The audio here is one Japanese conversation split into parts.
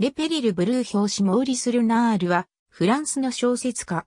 レペリル・ブルー表紙モーリス・ルナールは、フランスの小説家。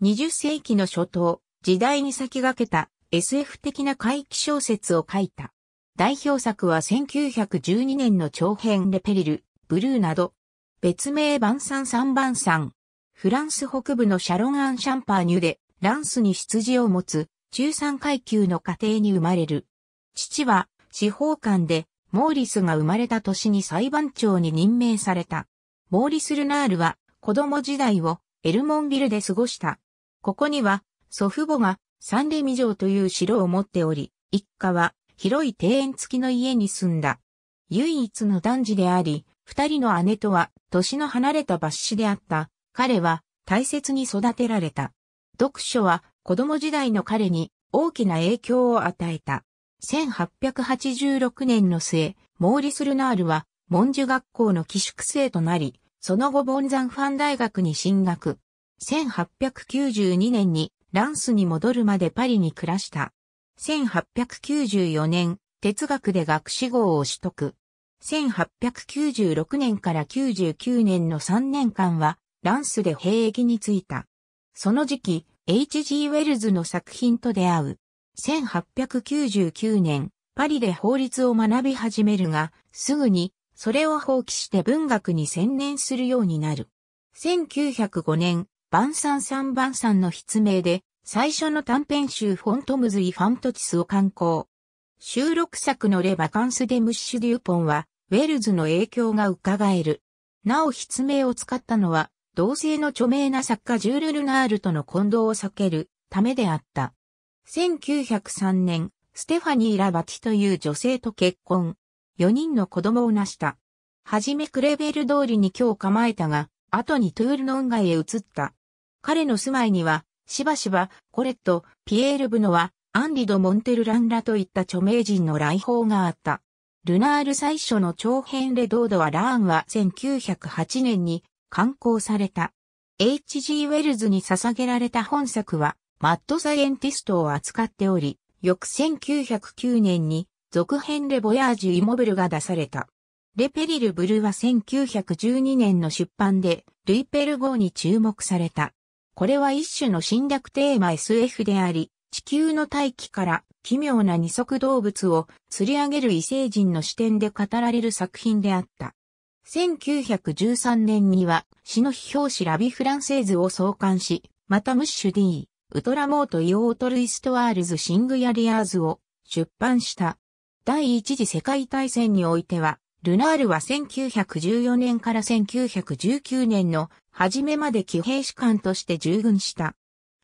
20世紀の初頭、時代に先駆けた SF 的な怪奇小説を書いた。代表作は1912年の長編レペリル、ブルーなど、別名晩餐三番餐。フランス北部のシャロン・アン・シャンパーニュで、ランスに羊を持つ、中産階級の家庭に生まれる。父は、司法官で、モーリスが生まれた年に裁判長に任命された。モーリス・ルナールは子供時代をエルモンビルで過ごした。ここには祖父母がサンレミ城という城を持っており、一家は広い庭園付きの家に住んだ。唯一の男児であり、二人の姉とは年の離れた抜子であった。彼は大切に育てられた。読書は子供時代の彼に大きな影響を与えた。1886年の末、モーリス・ルナールは文殊学校の寄宿生となり、その後ボンザンファン大学に進学。1892年にランスに戻るまでパリに暮らした。1894年、哲学で学士号を取得。1896年から99年の3年間は、ランスで兵役に就いた。その時期、H.G. ウェルズの作品と出会う。1899年、パリで法律を学び始めるが、すぐに、それを放棄して文学に専念するようになる。1905年、晩餐三サンの筆名で、最初の短編集フォントムズイ・ファントチスを刊行。収録作のレバカンス・デ・ムッシュ・デューポンは、ウェルズの影響が伺える。なお筆名を使ったのは、同性の著名な作家ジュール・ルナールとの混同を避けるためであった。1903年、ステファニー・ラバティという女性と結婚。4人の子供を成した。はじめクレベル通りに今日構えたが、後にトゥールの恩街へ移った。彼の住まいには、しばしば、コレット、ピエール・ブノワ、アンリド・モンテルランラといった著名人の来訪があった。ルナール最初の長編レドードはラーンは1908年に刊行された。H.G. ウェルズに捧げられた本作は、マッドサイエンティストを扱っており、翌1909年に続編レボヤージュイモブルが出された。レペリルブルは1912年の出版で、ルイペル号に注目された。これは一種の侵略テーマ SF であり、地球の大気から奇妙な二足動物を釣り上げる異星人の視点で語られる作品であった。1913年には、詩の批評誌ラビフランセーズを創刊し、またムッシュディー。ウトラモート・イオートル・イストワールズ・シング・ヤリアーズを出版した。第一次世界大戦においては、ルナールは1914年から1919年の初めまで騎兵士官として従軍した。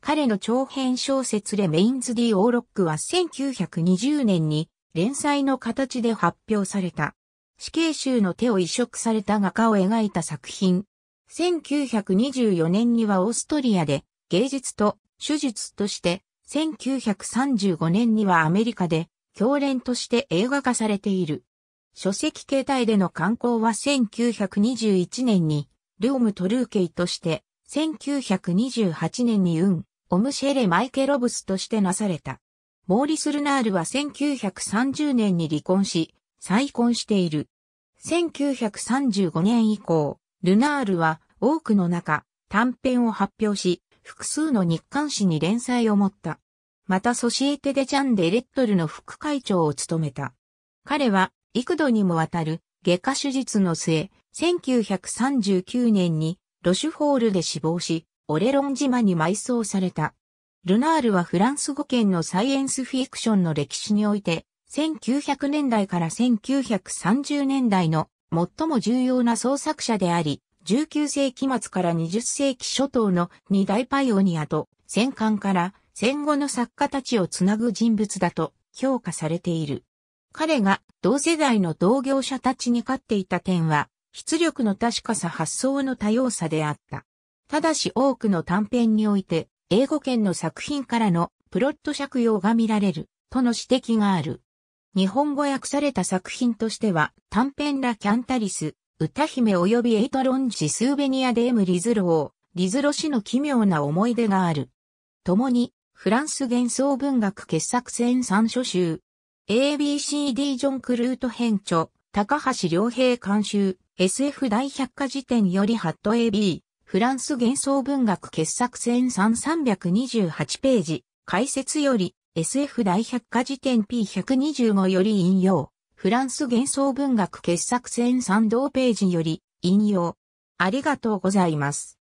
彼の長編小説レメインズ・ディ・オーロックは1920年に連載の形で発表された。死刑囚の手を移植された画家を描いた作品。1924年にはオーストリアで芸術と手術として、1935年にはアメリカで、教練として映画化されている。書籍形態での刊行は1921年に、ルオム・トルーケイとして、1928年にウン、オムシェレ・マイケ・ロブスとしてなされた。モーリス・ルナールは1930年に離婚し、再婚している。1935年以降、ルナールは多くの中、短編を発表し、複数の日刊誌に連載を持った。またソシエテデジャンデレットルの副会長を務めた。彼は幾度にもわたる外科手術の末、1939年にロシュフォールで死亡し、オレロン島に埋葬された。ルナールはフランス語圏のサイエンスフィクションの歴史において、1900年代から1930年代の最も重要な創作者であり、19世紀末から20世紀初頭の二大パイオニアと戦艦から戦後の作家たちをつなぐ人物だと評価されている。彼が同世代の同業者たちに勝っていた点は、出力の確かさ発想の多様さであった。ただし多くの短編において、英語圏の作品からのプロット借用が見られる、との指摘がある。日本語訳された作品としては、短編ラ・キャンタリス、歌姫及びエイトロンジスーベニアデームリズロー、リズロ氏の奇妙な思い出がある。共に、フランス幻想文学傑作選三書集。ABCD ジョン・クルート編著、高橋良平監修、SF 大百科辞典よりハット AB、フランス幻想文学傑作選3328ページ、解説より、SF 大百科辞典 P125 より引用。フランス幻想文学傑作選賛同ページより引用。ありがとうございます。